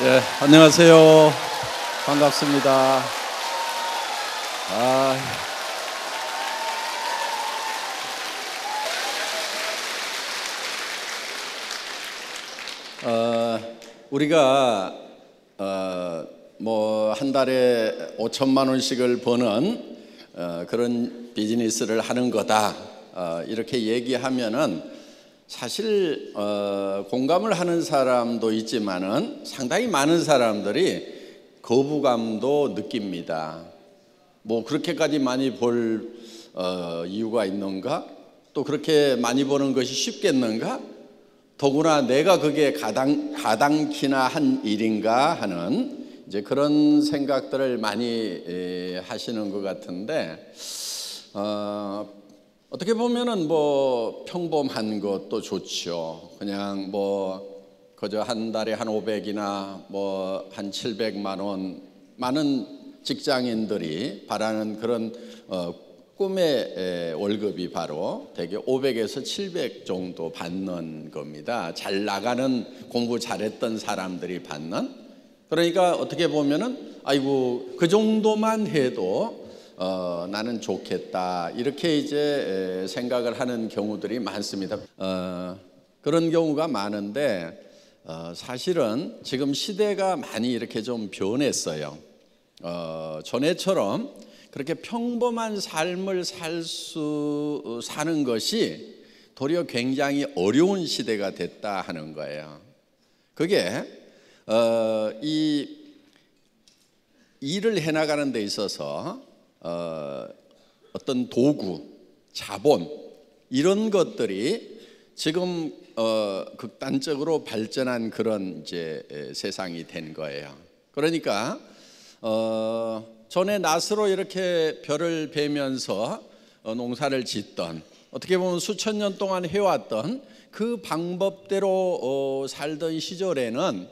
예, 안녕하세요. 반갑습니다. 아, 어, 우리가 어, 뭐한 달에 5천만 원씩을 버는 어, 그런 비즈니스를 하는 거다 어, 이렇게 얘기하면은 사실 어, 공감을 하는 사람도 있지만은 상당히 많은 사람들이 거부감도 느낍니다. 뭐 그렇게까지 많이 볼 어, 이유가 있는가? 또 그렇게 많이 보는 것이 쉽겠는가? 더구나 내가 그게 가당 가당키나 한 일인가 하는 이제 그런 생각들을 많이 에, 하시는 것 같은데 어, 어떻게 보면은 뭐 평범한 것도 좋죠. 그냥 뭐 그저 한 달에 한 500이나 뭐 한 700만 원 많은 직장인들이 바라는 그런 어, 꿈의 월급이 바로 대개 500에서 700 정도 받는 겁니다. 잘 나가는 공부 잘했던 사람들이 받는 그러니까 어떻게 보면은 아이고 그 정도만 해도 어, 나는 좋겠다 이렇게 이제 생각을 하는 경우들이 많습니다. 어, 그런 경우가 많은데 어, 사실은 지금 시대가 많이 이렇게 좀 변했어요. 어, 전에처럼 그렇게 평범한 삶을 살 수 사는 것이 도리어 굉장히 어려운 시대가 됐다 하는 거예요. 그게 어, 이 일을 해나가는 데 있어서 어, 떤 도구, 자본 이런 것들이 지금 어, 극단적으로 발전한 그런 이제 세상이 된 거예요. 그러니까 어, 전에 낫으로 이렇게 별을 베면서 어, 농사를 짓던 어떻게 보면 수천 년 동안 해왔던 그 방법대로 어, 살던 시절에는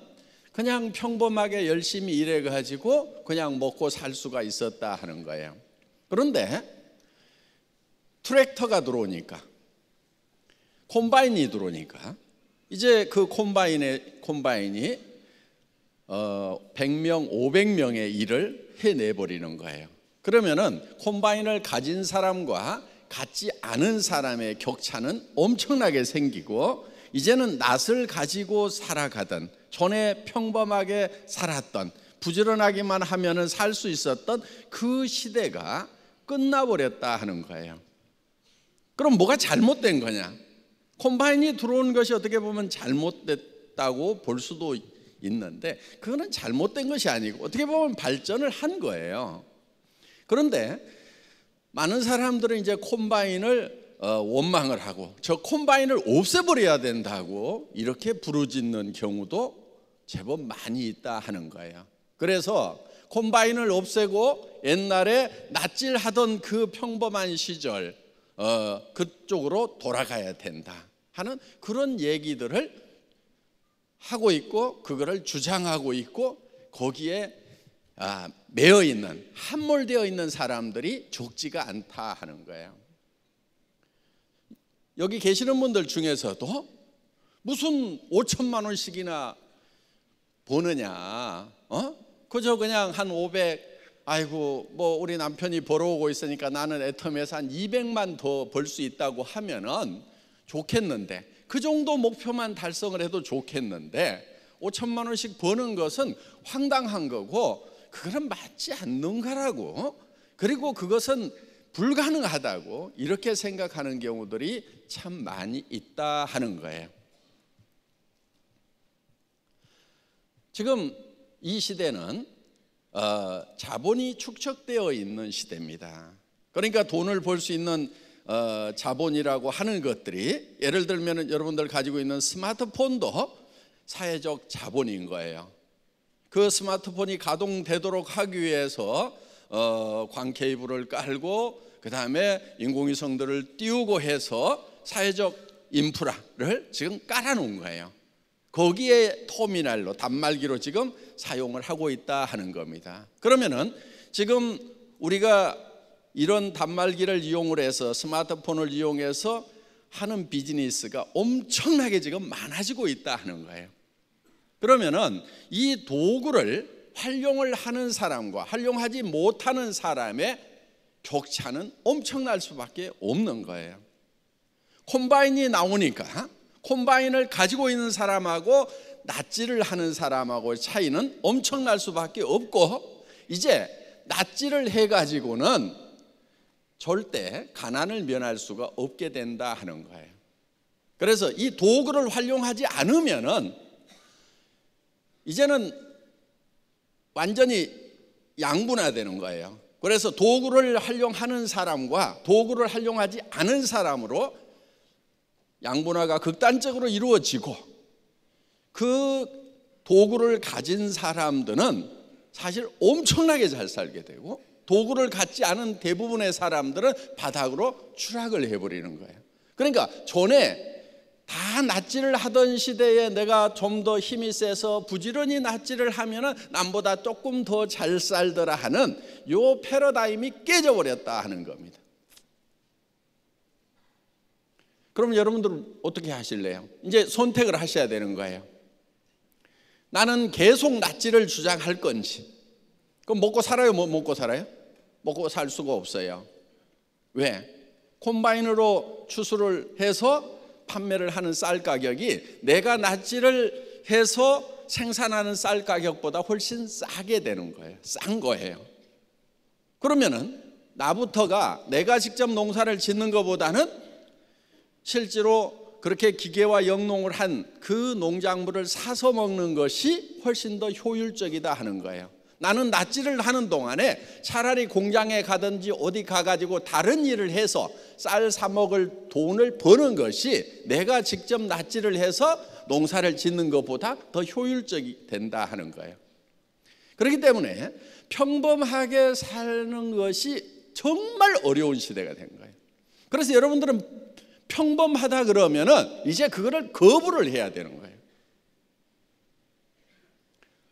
그냥 평범하게 열심히 일해가지고 그냥 먹고 살 수가 있었다 하는 거예요. 그런데 트랙터가 들어오니까 콤바인이 들어오니까 이제 그 콤바인의 콤바인이 어, 100명, 500명의 일을 해내버리는 거예요. 그러면은 콤바인을 가진 사람과 갖지 않은 사람의 격차는 엄청나게 생기고 이제는 낫을 가지고 살아가던 전에 평범하게 살았던 부지런하기만 하면은 살 수 있었던 그 시대가 끝나버렸다 하는 거예요. 그럼 뭐가 잘못된 거냐? 콤바인이 들어온 것이 어떻게 보면 잘못됐다고 볼 수도 있는데 그거는 잘못된 것이 아니고 어떻게 보면 발전을 한 거예요. 그런데 많은 사람들은 이제 콤바인을 어, 원망을 하고 저 콤바인을 없애버려야 된다고 이렇게 부르짖는 경우도 제법 많이 있다 하는 거예요. 그래서 콤바인을 없애고 옛날에 낯질하던 그 평범한 시절 어, 그쪽으로 돌아가야 된다 하는 그런 얘기들을 하고 있고 그거를 주장하고 있고 거기에 아, 매여 있는 함몰되어 있는 사람들이 적지가 않다 하는 거예요. 여기 계시는 분들 중에서도 무슨 5천만 원씩이나 보느냐? 어? 그저 그냥 한 500, 아이고 뭐 우리 남편이 벌어오고 있으니까 나는 애텀에서 한 200만 더 벌 수 있다고 하면은 좋겠는데 그 정도 목표만 달성을 해도 좋겠는데 5천만 원씩 버는 것은 황당한 거고 그거는 맞지 않는거라고 그리고 그것은 불가능하다고 이렇게 생각하는 경우들이 참 많이 있다 하는 거예요. 지금 이 시대는 어, 자본이 축적되어 있는 시대입니다. 그러니까 돈을 벌 수 있는 어, 자본이라고 하는 것들이 예를 들면 여러분들 가지고 있는 스마트폰도 사회적 자본인 거예요. 그 스마트폰이 가동되도록 하기 위해서 어, 광케이블을 깔고 그 다음에 인공위성들을 띄우고 해서 사회적 인프라를 지금 깔아놓은 거예요. 거기에 터미널로 단말기로 지금 사용을 하고 있다 하는 겁니다. 그러면은 지금 우리가 이런 단말기를 이용을 해서 스마트폰을 이용해서 하는 비즈니스가 엄청나게 지금 많아지고 있다 하는 거예요. 그러면은 이 도구를 활용을 하는 사람과 활용하지 못하는 사람의 격차는 엄청날 수밖에 없는 거예요. 콤바인이 나오니까 콤바인을 가지고 있는 사람하고 낫지를 하는 사람하고 차이는 엄청날 수밖에 없고 이제 낫지를 해가지고는 절대 가난을 면할 수가 없게 된다 하는 거예요. 그래서 이 도구를 활용하지 않으면은 이제는 완전히 양분화되는 거예요. 그래서 도구를 활용하는 사람과 도구를 활용하지 않은 사람으로 양분화가 극단적으로 이루어지고 그 도구를 가진 사람들은 사실 엄청나게 잘 살게 되고 도구를 갖지 않은 대부분의 사람들은 바닥으로 추락을 해버리는 거예요. 그러니까 전에 다 낫지를 하던 시대에 내가 좀 더 힘이 세서 부지런히 낫지를 하면 남보다 조금 더 잘 살더라 하는 요 패러다임이 깨져버렸다 하는 겁니다. 그럼 여러분들은 어떻게 하실래요? 이제 선택을 하셔야 되는 거예요. 나는 계속 낫지를 주장할 건지. 그럼 먹고 살아요? 뭐 먹고 살아요? 먹고 살 수가 없어요. 왜? 콤바인으로 추수를 해서 판매를 하는 쌀 가격이 내가 낫지를 해서 생산하는 쌀 가격보다 훨씬 싸게 되는 거예요. 싼 거예요. 그러면은 나부터가 내가 직접 농사를 짓는 것보다는 실제로 그렇게 기계와 영농을 한 그 농작물을 사서 먹는 것이 훨씬 더 효율적이다 하는 거예요. 나는 낯질을 하는 동안에 차라리 공장에 가든지 어디 가가지고 다른 일을 해서 쌀 사먹을 돈을 버는 것이 내가 직접 낯질을 해서 농사를 짓는 것보다 더 효율적이 된다 하는 거예요. 그렇기 때문에 평범하게 사는 것이 정말 어려운 시대가 된 거예요. 그래서 여러분들은 평범하다 그러면은 이제 그거를 거부를 해야 되는 거예요.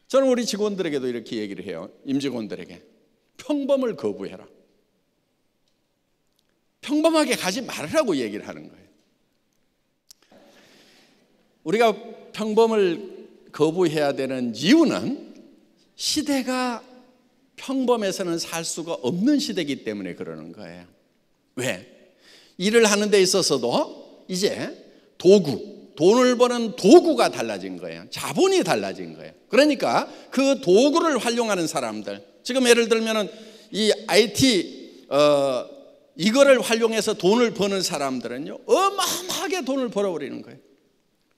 저는 우리 직원들에게도 이렇게 얘기를 해요. 임직원들에게. 평범을 거부해라. 평범하게 가지 말라고 얘기를 하는 거예요. 우리가 평범을 거부해야 되는 이유는 시대가 평범해서는 살 수가 없는 시대이기 때문에 그러는 거예요. 왜? 일을 하는 데 있어서도 이제 도구, 돈을 버는 도구가 달라진 거예요. 자본이 달라진 거예요. 그러니까 그 도구를 활용하는 사람들. 지금 예를 들면은 이 IT, 어, 이거를 활용해서 돈을 버는 사람들은요, 어마어마하게 돈을 벌어버리는 거예요.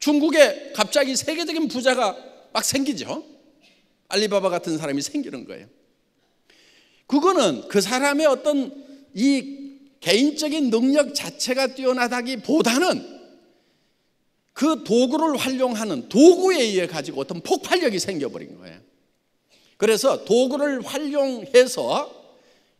중국에 갑자기 세계적인 부자가 막 생기죠. 알리바바 같은 사람이 생기는 거예요. 그거는 그 사람의 어떤 이 개인적인 능력 자체가 뛰어나다기보다는 그 도구를 활용하는 도구에 의해 가지고 어떤 폭발력이 생겨버린 거예요. 그래서 도구를 활용해서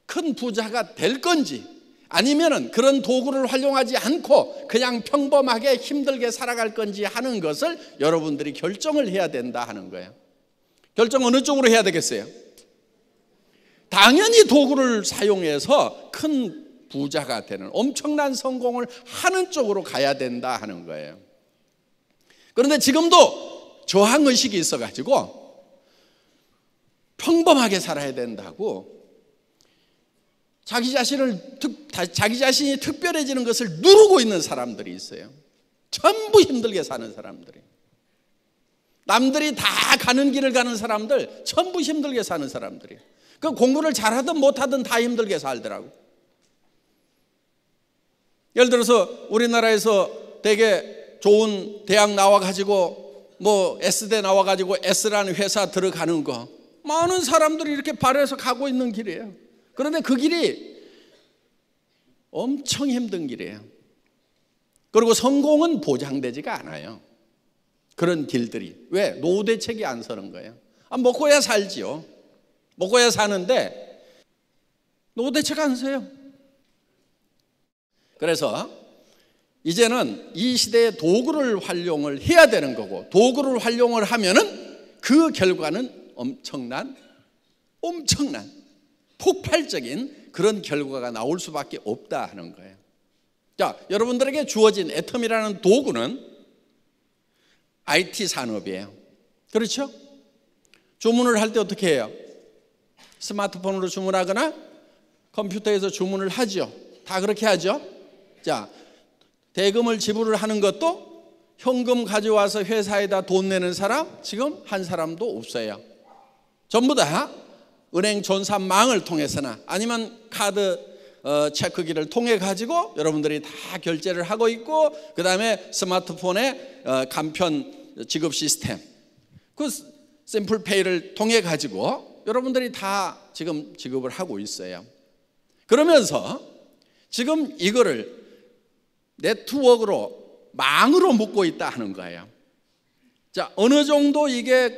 큰 부자가 될 건지 아니면은 그런 도구를 활용하지 않고 그냥 평범하게 힘들게 살아갈 건지 하는 것을 여러분들이 결정을 해야 된다 하는 거예요. 결정 어느 쪽으로 해야 되겠어요? 당연히 도구를 사용해서 큰 부자가 되는 엄청난 성공을 하는 쪽으로 가야 된다 하는 거예요. 그런데 지금도 저항 의식이 있어 가지고 평범하게 살아야 된다고 자기 자신을 자기 자신이 특별해지는 것을 누르고 있는 사람들이 있어요. 전부 힘들게 사는 사람들이. 남들이 다 가는 길을 가는 사람들 전부 힘들게 사는 사람들이. 그 공부를 잘하든 못하든 다 힘들게 살더라고. 예를 들어서 우리나라에서 되게 좋은 대학 나와가지고 뭐 S대 나와가지고 S라는 회사 들어가는 거 많은 사람들이 이렇게 발해서 가고 있는 길이에요. 그런데 그 길이 엄청 힘든 길이에요. 그리고 성공은 보장되지가 않아요. 그런 길들이. 왜? 노후 대책이 안 서는 거예요. 아, 먹고야 살지요. 먹고야 사는데 노후 대책 안 서요. 그래서 이제는 이 시대의 도구를 활용을 해야 되는 거고 도구를 활용을 하면은 그 결과는 엄청난 엄청난 폭발적인 그런 결과가 나올 수밖에 없다 하는 거예요. 자, 여러분들에게 주어진 애텀이라는 도구는 IT 산업이에요. 그렇죠? 주문을 할 때 어떻게 해요? 스마트폰으로 주문하거나 컴퓨터에서 주문을 하죠. 다 그렇게 하죠. 자, 대금을 지불을 하는 것도 현금 가져와서 회사에다 돈 내는 사람 지금 한 사람도 없어요. 전부 다 은행 전산망을 통해서나 아니면 카드 어, 체크기를 통해 가지고 여러분들이 다 결제를 하고 있고 그 다음에 스마트폰의 어, 간편 지급 시스템 그 샘플페이를 통해 가지고 여러분들이 다 지금 지급을 하고 있어요. 그러면서 지금 이거를 네트워크로 망으로 묶고 있다 하는 거예요. 자, 어느 정도 이게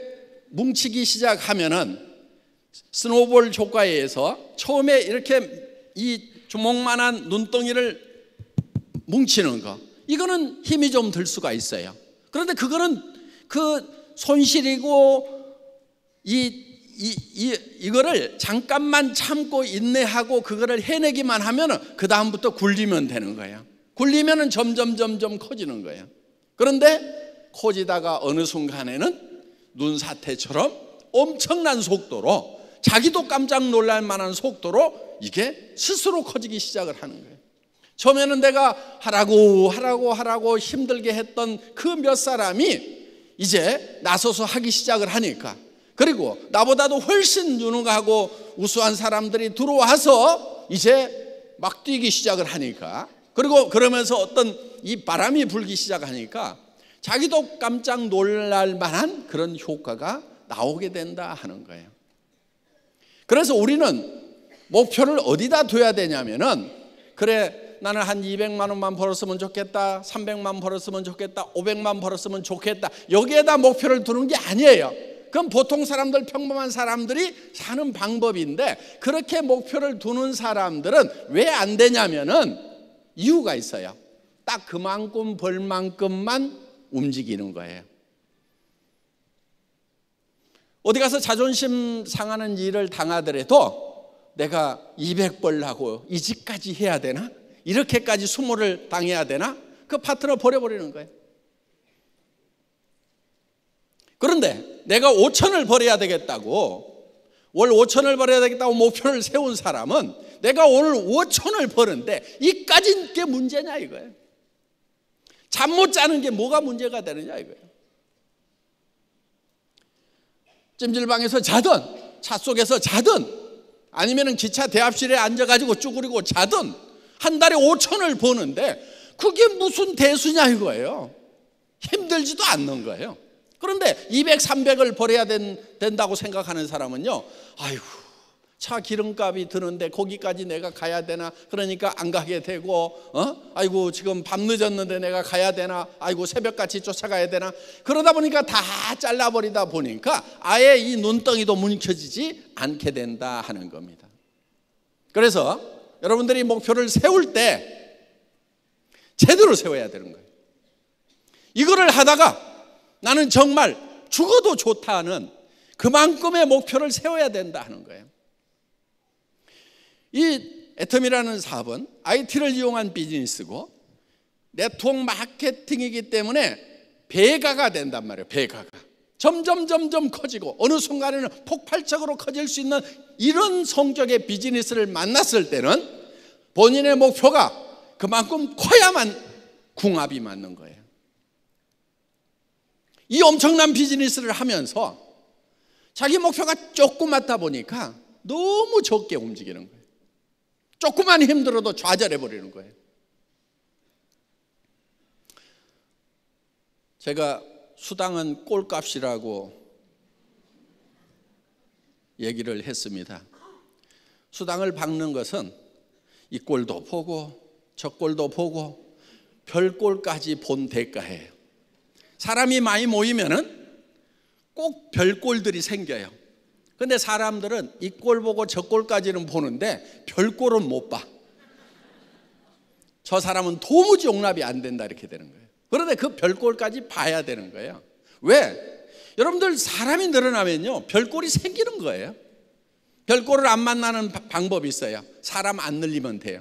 뭉치기 시작하면은 스노볼 효과에 의해서 처음에 이렇게 이 주먹만한 눈덩이를 뭉치는 거. 이거는 힘이 좀 들 수가 있어요. 그런데 그거는 그 손실이고 이, 이, 이, 이거를 잠깐만 참고 인내하고 그거를 해내기만 하면 그 다음부터 굴리면 되는 거예요. 굴리면 점점 점점 커지는 거예요. 그런데 커지다가 어느 순간에는 눈사태처럼 엄청난 속도로 자기도 깜짝 놀랄 만한 속도로 이게 스스로 커지기 시작을 하는 거예요. 처음에는 내가 하라고 하라고 하라고 힘들게 했던 그 몇 사람이 이제 나서서 하기 시작을 하니까 그리고 나보다도 훨씬 유능하고 우수한 사람들이 들어와서 이제 막 뛰기 시작을 하니까 그리고 그러면서 어떤 이 바람이 불기 시작하니까 자기도 깜짝 놀랄 만한 그런 효과가 나오게 된다 하는 거예요. 그래서 우리는 목표를 어디다 둬야 되냐면은 그래 나는 한 200만 원만 벌었으면 좋겠다. 300만 벌었으면 좋겠다. 500만 벌었으면 좋겠다. 여기에다 목표를 두는 게 아니에요. 그럼 보통 사람들 평범한 사람들이 사는 방법인데 그렇게 목표를 두는 사람들은 왜 안 되냐면은 이유가 있어요. 딱 그만큼 벌만큼만 움직이는 거예요. 어디 가서 자존심 상하는 일을 당하더라도 내가 200벌 하고 이 집까지 해야 되나? 이렇게까지 수모를 당해야 되나? 그 파트너 버려버리는 거예요. 그런데 내가 5천을 벌어야 되겠다고 월 5천을 벌어야 되겠다고 목표를 세운 사람은 내가 오늘 5천을 버는데 이까진 게 문제냐 이거예요. 잠 못 자는 게 뭐가 문제가 되느냐 이거예요. 찜질방에서 자든 차 속에서 자든 아니면 기차 대합실에 앉아가지고 쭈그리고 자든 한 달에 5천을 버는데 그게 무슨 대수냐 이거예요. 힘들지도 않는 거예요. 그런데 200, 300을 벌어야 된, 다고 생각하는 사람은요, 아이고, 차 기름값이 드는데 거기까지 내가 가야 되나 그러니까 안 가게 되고 어? 아이고 지금 밤 늦었는데 내가 가야 되나 아이고 새벽같이 쫓아가야 되나 그러다 보니까 다 잘라버리다 보니까 아예 이 눈덩이도 뭉켜지지 않게 된다 하는 겁니다 그래서 여러분들이 목표를 세울 때 제대로 세워야 되는 거예요 이거를 하다가 나는 정말 죽어도 좋다는 그만큼의 목표를 세워야 된다 하는 거예요 이 애텀이라는 사업은 IT를 이용한 비즈니스고 네트워크 마케팅이기 때문에 배가가 된단 말이에요. 배가가. 점점 점점 커지고 어느 순간에는 폭발적으로 커질 수 있는 이런 성격의 비즈니스를 만났을 때는 본인의 목표가 그만큼 커야만 궁합이 맞는 거예요. 이 엄청난 비즈니스를 하면서 자기 목표가 조그맣다 보니까 너무 적게 움직이는 거예요. 조금만 힘들어도 좌절해 버리는 거예요. 제가 수당은 꼴값이라고 얘기를 했습니다. 수당을 박는 것은 이 꼴도 보고 저 꼴도 보고 별 꼴까지 본 대가예요. 사람이 많이 모이면은 꼭 별꼴들이 생겨요. 근데 사람들은 이 꼴 보고 저 꼴까지는 보는데 별 꼴은 못 봐. 저 사람은 도무지 용납이 안 된다 이렇게 되는 거예요. 그런데 그 별꼴까지 봐야 되는 거예요. 왜? 여러분들 사람이 늘어나면요. 별꼴이 생기는 거예요. 별꼴을 안 만나는 방법이 있어요. 사람 안 늘리면 돼요.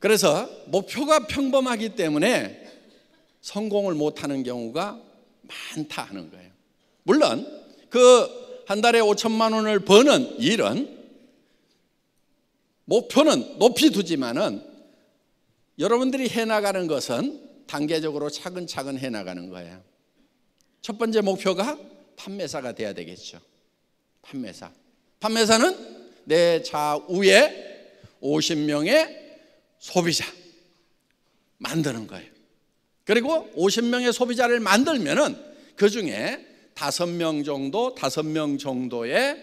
그래서 목표가 평범하기 때문에 성공을 못하는 경우가 많다 하는 거예요. 물론 그 한 달에 5천만 원을 버는 일은 목표는 높이 두지만은 여러분들이 해나가는 것은 단계적으로 차근차근 해나가는 거예요. 첫 번째 목표가 판매사가 돼야 되겠죠. 판매사. 판매사는 내 좌우에 50명의 소비자 만드는 거예요. 그리고 50명의 소비자를 만들면은 그 중에 다섯 명 정도, 다섯 명 정도의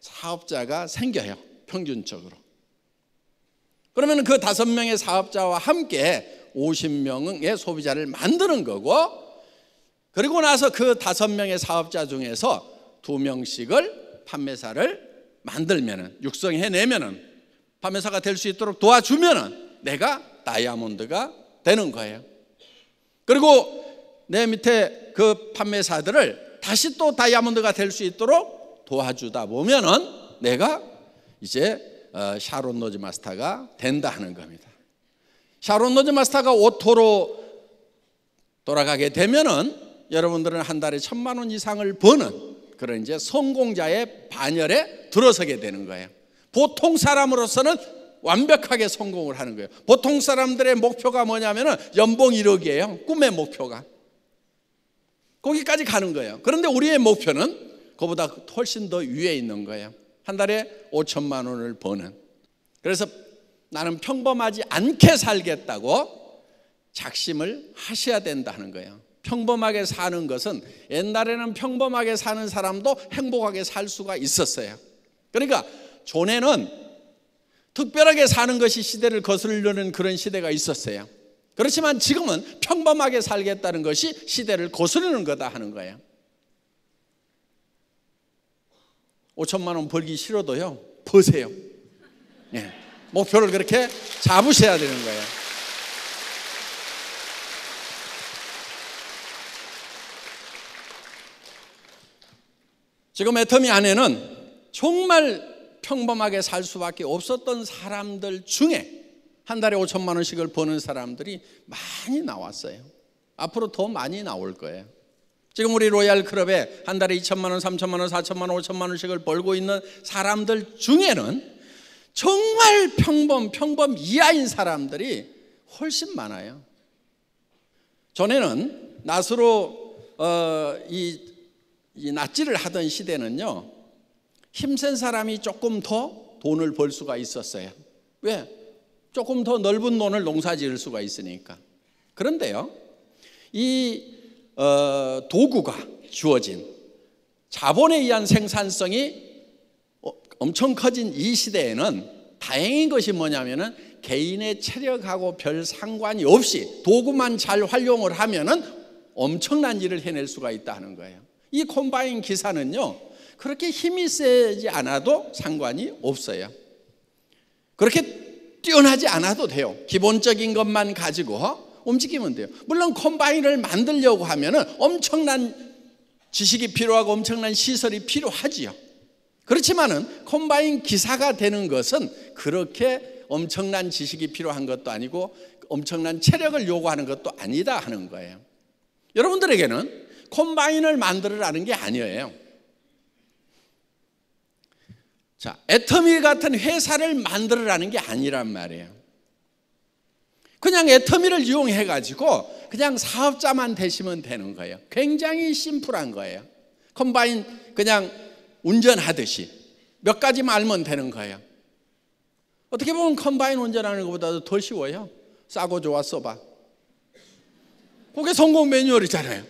사업자가 생겨요. 평균적으로. 그러면 그 다섯 명의 사업자와 함께 50명의 소비자를 만드는 거고, 그리고 나서 그 다섯 명의 사업자 중에서 두 명씩을 판매사를 만들면은, 육성해내면은, 판매사가 될 수 있도록 도와주면은 내가 다이아몬드가 되는 거예요. 그리고 내 밑에 그 판매사들을 다시 또 다이아몬드가 될 수 있도록 도와주다 보면은 내가 이제 어, 샤론 노즈 마스터가 된다 하는 겁니다. 샤론 노즈 마스터가 오토로 돌아가게 되면은 여러분들은 한 달에 천만 원 이상을 버는 그런 이제 성공자의 반열에 들어서게 되는 거예요. 보통 사람으로서는 완벽하게 성공을 하는 거예요. 보통 사람들의 목표가 뭐냐면은 연봉 1억이에요. 꿈의 목표가. 거기까지 가는 거예요. 그런데 우리의 목표는 그보다 훨씬 더 위에 있는 거예요. 한 달에 5천만 원을 버는. 그래서 나는 평범하지 않게 살겠다고 작심을 하셔야 된다는 거예요. 평범하게 사는 것은 옛날에는 평범하게 사는 사람도 행복하게 살 수가 있었어요. 그러니까 존에는 특별하게 사는 것이 시대를 거슬려는 그런 시대가 있었어요. 그렇지만 지금은 평범하게 살겠다는 것이 시대를 거스르는 거다 하는 거예요. 5천만 원 벌기 싫어도요, 버세요. 예. 목표를 그렇게 잡으셔야 되는 거예요. 지금 애터미 아내는 정말 평범하게 살 수밖에 없었던 사람들 중에 한 달에 5천만 원씩을 버는 사람들이 많이 나왔어요. 앞으로 더 많이 나올 거예요. 지금 우리 로얄 클럽에 한 달에 2천만 원, 3천만 원, 4천만 원, 5천만 원씩을 벌고 있는 사람들 중에는 정말 평범, 평범 이하인 사람들이 훨씬 많아요. 전에는 낫으로 어, 이, 이 낫질을 하던 시대는요. 힘센 사람이 조금 더 돈을 벌 수가 있었어요. 왜? 조금 더 넓은 논을 농사 지을 수가 있으니까. 그런데요, 이 어, 도구가 주어진 자본에 의한 생산성이 어, 엄청 커진 이 시대에는 다행인 것이 뭐냐면은 개인의 체력하고 별 상관이 없이 도구만 잘 활용을 하면은 엄청난 일을 해낼 수가 있다 는 거예요. 이 콤바인 기사는요, 그렇게 힘이 세지 않아도 상관이 없어요. 그렇게 뛰어나지 않아도 돼요. 기본적인 것만 가지고 어? 움직이면 돼요. 물론 콤바인을 만들려고 하면 엄청난 지식이 필요하고 엄청난 시설이 필요하지요. 그렇지만은 컴바인 기사가 되는 것은 그렇게 엄청난 지식이 필요한 것도 아니고 엄청난 체력을 요구하는 것도 아니다 하는 거예요. 여러분들에게는 콤바인을 만들으라는 게 아니에요. 자, 애터미 같은 회사를 만들어라는 게 아니란 말이에요. 그냥 애터미를 이용해 가지고 그냥 사업자만 되시면 되는 거예요. 굉장히 심플한 거예요. 컴바인 그냥 운전하듯이 몇 가지만 알면 되는 거예요. 어떻게 보면 컴바인 운전하는 것보다도 더 쉬워요. 싸고 좋아 써봐. 그게 성공 매뉴얼이잖아요.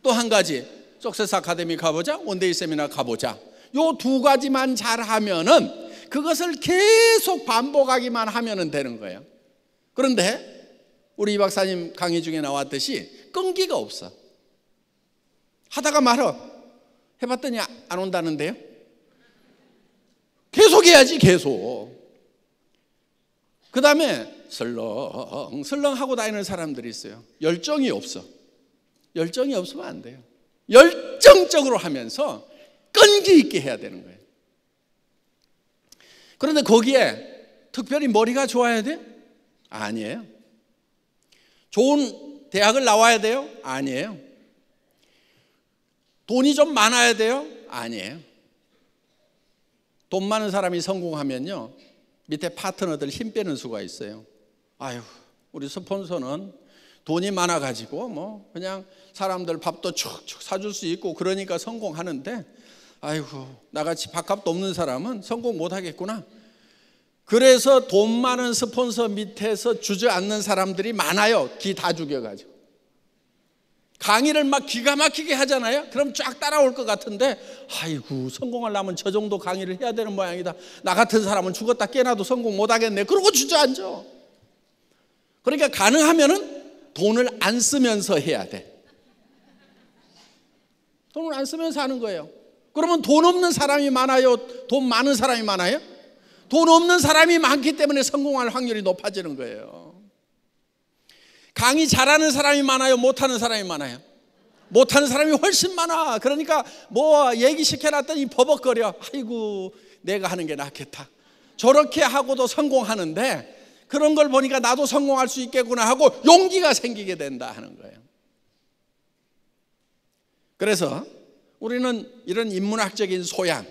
또 한 가지, 석세스 아카데미 가보자, 원데이 세미나 가보자. 요두 가지만 잘 하면은 그것을 계속 반복하기만 하면은 되는 거예요. 그런데 우리 이 박사님 강의 중에 나왔듯이 끈기가 없어. 하다가 말어. 해봤더니 안 온다는데요. 계속 해야지, 계속. 그 다음에 설렁설렁 하고 다니는 사람들이 있어요. 열정이 없어. 열정이 없으면 안 돼요. 열정적으로 하면서 끈기 있게 해야 되는 거예요. 그런데 거기에 특별히 머리가 좋아야 돼? 아니에요. 좋은 대학을 나와야 돼요? 아니에요. 돈이 좀 많아야 돼요? 아니에요. 돈 많은 사람이 성공하면요. 밑에 파트너들 힘 빼는 수가 있어요. 아유, 우리 스폰서는 돈이 많아가지고 뭐 그냥 사람들 밥도 쭉쭉 사줄 수 있고 그러니까 성공하는데 아이고 나같이 밥값도 없는 사람은 성공 못하겠구나. 그래서 돈 많은 스폰서 밑에서 주저앉는 사람들이 많아요. 기 다 죽여가지고. 강의를 막 기가 막히게 하잖아요. 그럼 쫙 따라올 것 같은데, 아이고, 성공하려면 저 정도 강의를 해야 되는 모양이다. 나 같은 사람은 죽었다 깨나도 성공 못하겠네. 그러고 주저앉아. 그러니까 가능하면은 돈을 안 쓰면서 해야 돼. 돈을 안 쓰면서 하는 거예요. 그러면 돈 없는 사람이 많아요? 돈 많은 사람이 많아요? 돈 없는 사람이 많기 때문에 성공할 확률이 높아지는 거예요. 강의 잘하는 사람이 많아요? 못하는 사람이 많아요? 못하는 사람이 훨씬 많아. 그러니까 뭐 얘기시켜놨더니 버벅거려. 아이고, 내가 하는 게 낫겠다. 저렇게 하고도 성공하는데 그런 걸 보니까 나도 성공할 수 있겠구나 하고 용기가 생기게 된다 하는 거예요. 그래서 우리는 이런 인문학적인 소양,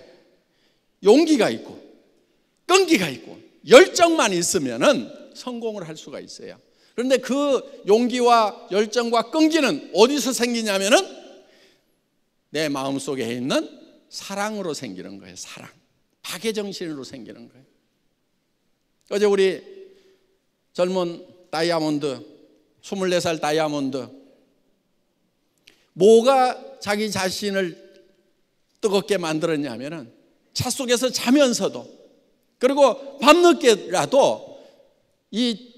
용기가 있고 끈기가 있고 열정만 있으면은 성공을 할 수가 있어요. 그런데 그 용기와 열정과 끈기는 어디서 생기냐면은 내 마음 속에 있는 사랑으로 생기는 거예요. 사랑, 박해 정신으로 생기는 거예요. 어제 우리 젊은 다이아몬드, 24살 다이아몬드, 뭐가 자기 자신을 뜨겁게 만들었냐면은 차 속에서 자면서도 그리고 밤늦게라도 이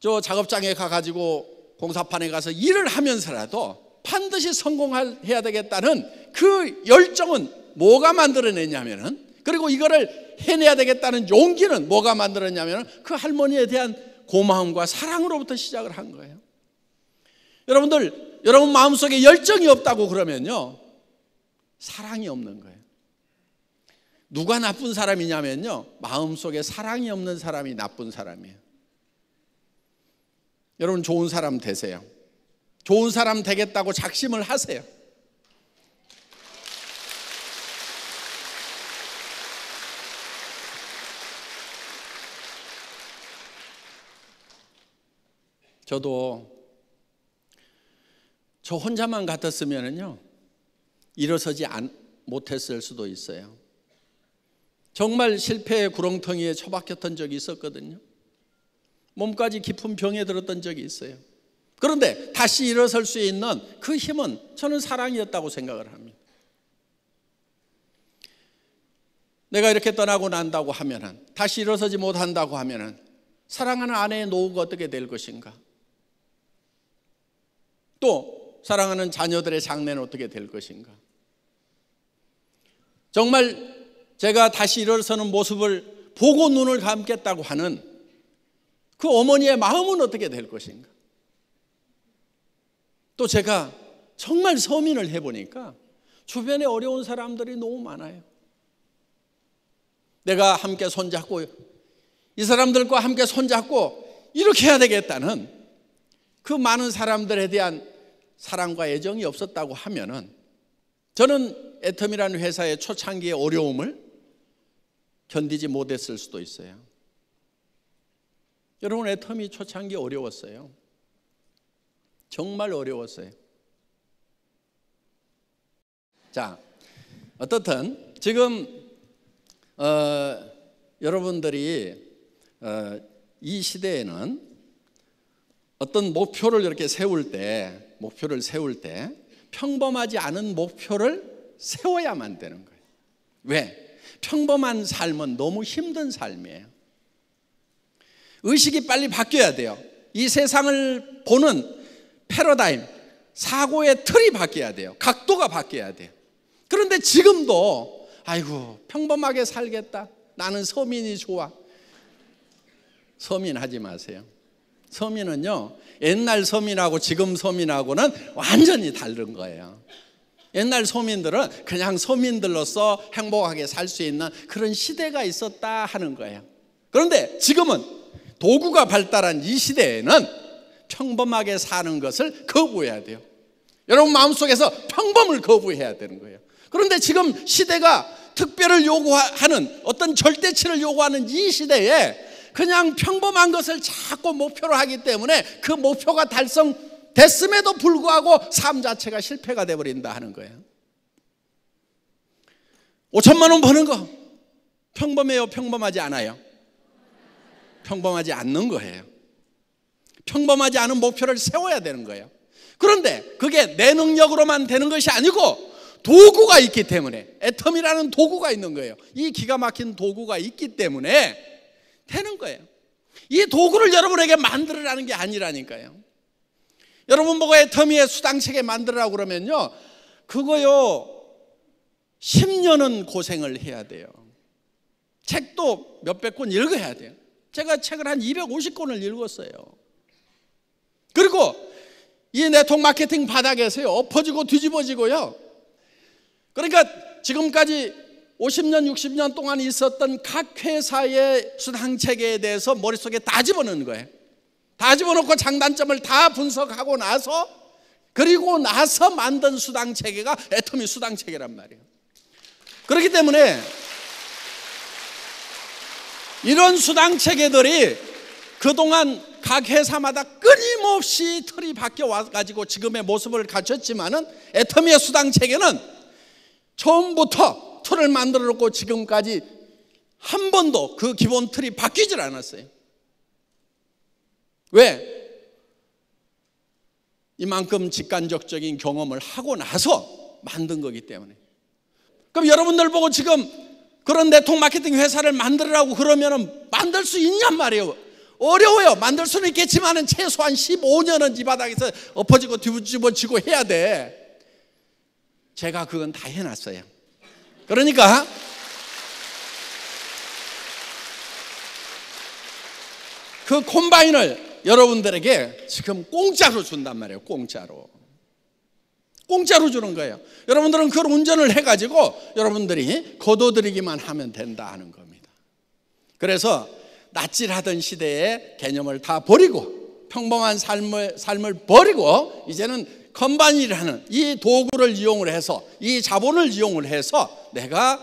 저 작업장에 가가지고 공사판에 가서 일을 하면서라도 반드시 성공해야 되겠다는 그 열정은 뭐가 만들어냈냐면은 그리고 이거를 해내야 되겠다는 용기는 뭐가 만들었냐면은 그 할머니에 대한 고마움과 사랑으로부터 시작을 한 거예요. 여러분들 여러분 마음속에 열정이 없다고 그러면요 사랑이 없는 거예요. 누가 나쁜 사람이냐면요. 마음속에 사랑이 없는 사람이 나쁜 사람이에요. 여러분 좋은 사람 되세요. 좋은 사람 되겠다고 작심을 하세요. 저도 저 혼자만 같았으면은요. 일어서지 못했을 수도 있어요. 정말 실패의 구렁텅이에 처박혔던 적이 있었거든요. 몸까지 깊은 병에 들었던 적이 있어요. 그런데 다시 일어설 수 있는 그 힘은 저는 사랑이었다고 생각을 합니다. 내가 이렇게 떠나고 난다고 하면은 다시 일어서지 못한다고 하면은 사랑하는 아내의 노후가 어떻게 될 것인가? 또 사랑하는 자녀들의 장래는 어떻게 될 것인가? 정말 제가 다시 일어서는 모습을 보고 눈을 감겠다고 하는 그 어머니의 마음은 어떻게 될 것인가? 또 제가 정말 서민을 해보니까 주변에 어려운 사람들이 너무 많아요. 내가 함께 손잡고 이 사람들과 함께 손잡고 이렇게 해야 되겠다는 그 많은 사람들에 대한 사랑과 애정이 없었다고 하면은 저는 애텀이라는 회사의 초창기의 어려움을 견디지 못했을 수도 있어요. 여러분, 애텀이 초창기 어려웠어요. 정말 어려웠어요. 자, 어떻든 지금 어, 여러분들이 어, 이 시대에는 어떤 목표를 이렇게 세울 때, 목표를 세울 때 평범하지 않은 목표를 세워야만 되는 거예요. 왜? 평범한 삶은 너무 힘든 삶이에요. 의식이 빨리 바뀌어야 돼요. 이 세상을 보는 패러다임, 사고의 틀이 바뀌어야 돼요. 각도가 바뀌어야 돼요. 그런데 지금도, 아이고, 평범하게 살겠다. 나는 서민이 좋아. 서민 하지 마세요. 서민은요, 옛날 서민하고 지금 서민하고는 완전히 다른 거예요. 옛날 소민들은 그냥 소민들로서 행복하게 살 수 있는 그런 시대가 있었다 하는 거예요. 그런데 지금은 도구가 발달한 이 시대에는 평범하게 사는 것을 거부해야 돼요. 여러분 마음속에서 평범을 거부해야 되는 거예요. 그런데 지금 시대가 특별을 요구하는 어떤 절대치를 요구하는 이 시대에 그냥 평범한 것을 자꾸 목표로 하기 때문에 그 목표가 달성 됐음에도 불구하고 삶 자체가 실패가 되어버린다 하는 거예요. 5천만 원 버는 거 평범해요? 평범하지 않아요? 평범하지 않는 거예요. 평범하지 않은 목표를 세워야 되는 거예요. 그런데 그게 내 능력으로만 되는 것이 아니고 도구가 있기 때문에 애텀이라는 도구가 있는 거예요. 이 기가 막힌 도구가 있기 때문에 되는 거예요. 이 도구를 여러분에게 만들어라는 게 아니라니까요. 여러분 보고 애터미에 수당책에 만들라고 그러면요. 그거요. 10년은 고생을 해야 돼요. 책도 몇백 권 읽어야 돼요. 제가 책을 한 250권을 읽었어요. 그리고 이 네트워크 마케팅 바닥에서요. 엎어지고 뒤집어지고요. 그러니까 지금까지 50년, 60년 동안 있었던 각 회사의 수당 체에 대해서 머릿속에 다 집어넣는 거예요. 다 집어넣고 장단점을 다 분석하고 나서 그리고 나서 만든 수당 체계가 애터미 수당 체계란 말이에요. 그렇기 때문에 이런 수당 체계들이 그동안 각 회사마다 끊임없이 틀이 바뀌어 와가지고 지금의 모습을 갖췄지만은 애터미의 수당 체계는 처음부터 틀을 만들어 놓고 지금까지 한 번도 그 기본 틀이 바뀌질 않았어요. 왜? 이만큼 직간접적인 경험을 하고 나서 만든 거기 때문에. 그럼 여러분들 보고 지금 그런 네트워크 마케팅 회사를 만들라고그러면 만들 수 있냔 말이에요. 어려워요. 만들 수는 있겠지만 최소한 15년은 이 바닥에서 엎어지고 뒤집어지고 해야 돼. 제가 그건 다 해놨어요. 그러니까 그 콤바인을 여러분들에게 지금 공짜로 준단 말이에요. 공짜로. 공짜로 주는 거예요. 여러분들은 그걸 운전을 해가지고 여러분들이 거둬들이기만 하면 된다 하는 겁니다. 그래서 낯질하던 시대의 개념을 다 버리고 평범한 삶을, 삶을 버리고 이제는 건반이라는 이 도구를 이용을 해서 이 자본을 이용을 해서 내가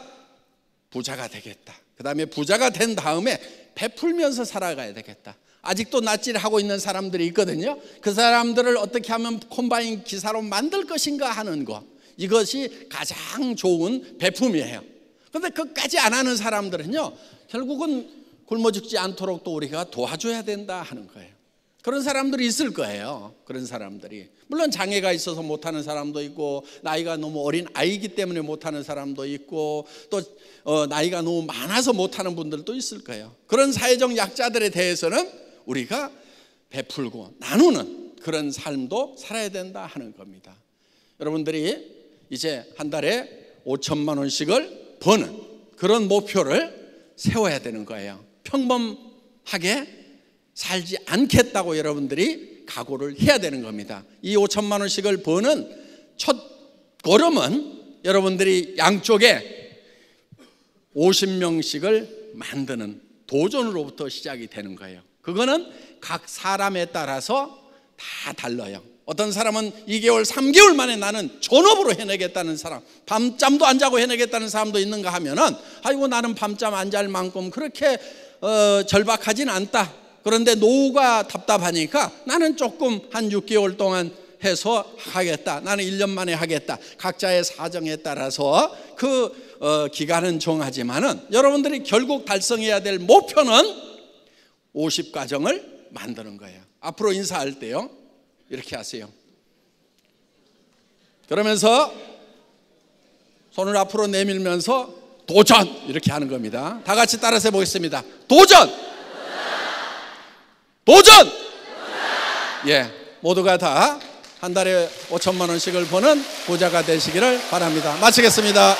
부자가 되겠다. 그 다음에 부자가 된 다음에 베풀면서 살아가야 되겠다. 아직도 낯질 하고 있는 사람들이 있거든요. 그 사람들을 어떻게 하면 콤바인 기사로 만들 것인가 하는 것. 이것이 가장 좋은 배품이에요. 그런데 그까지 안 하는 사람들은요. 결국은 굶어 죽지 않도록 또 우리가 도와줘야 된다 하는 거예요. 그런 사람들이 있을 거예요. 그런 사람들이. 물론 장애가 있어서 못하는 사람도 있고, 나이가 너무 어린 아이기 때문에 못하는 사람도 있고, 또 어, 나이가 너무 많아서 못하는 분들도 있을 거예요. 그런 사회적 약자들에 대해서는 우리가 베풀고 나누는 그런 삶도 살아야 된다 하는 겁니다. 여러분들이 이제 한 달에 5천만 원씩을 버는 그런 목표를 세워야 되는 거예요. 평범하게 살지 않겠다고 여러분들이 각오를 해야 되는 겁니다. 이 5천만 원씩을 버는 첫 걸음은 여러분들이 양쪽에 50명씩을 만드는 도전으로부터 시작이 되는 거예요. 그거는 각 사람에 따라서 다 달라요. 어떤 사람은 2개월, 3개월 만에 나는 전업으로 해내겠다는 사람, 밤잠도 안 자고 해내겠다는 사람도 있는가 하면은, 아이고, 나는 밤잠 안 잘 만큼 그렇게, 어, 절박하진 않다. 그런데 노후가 답답하니까 나는 조금 한 6개월 동안 해서 하겠다. 나는 1년 만에 하겠다. 각자의 사정에 따라서 그, 어, 기간은 정하지만은 여러분들이 결국 달성해야 될 목표는 50가정을 만드는 거예요. 앞으로 인사할 때요. 이렇게 하세요. 그러면서 손을 앞으로 내밀면서 도전! 이렇게 하는 겁니다. 다 같이 따라서 해보겠습니다. 도전! 도전! 예. 모두가 다 한 달에 5천만 원씩을 버는 부자가 되시기를 바랍니다. 마치겠습니다.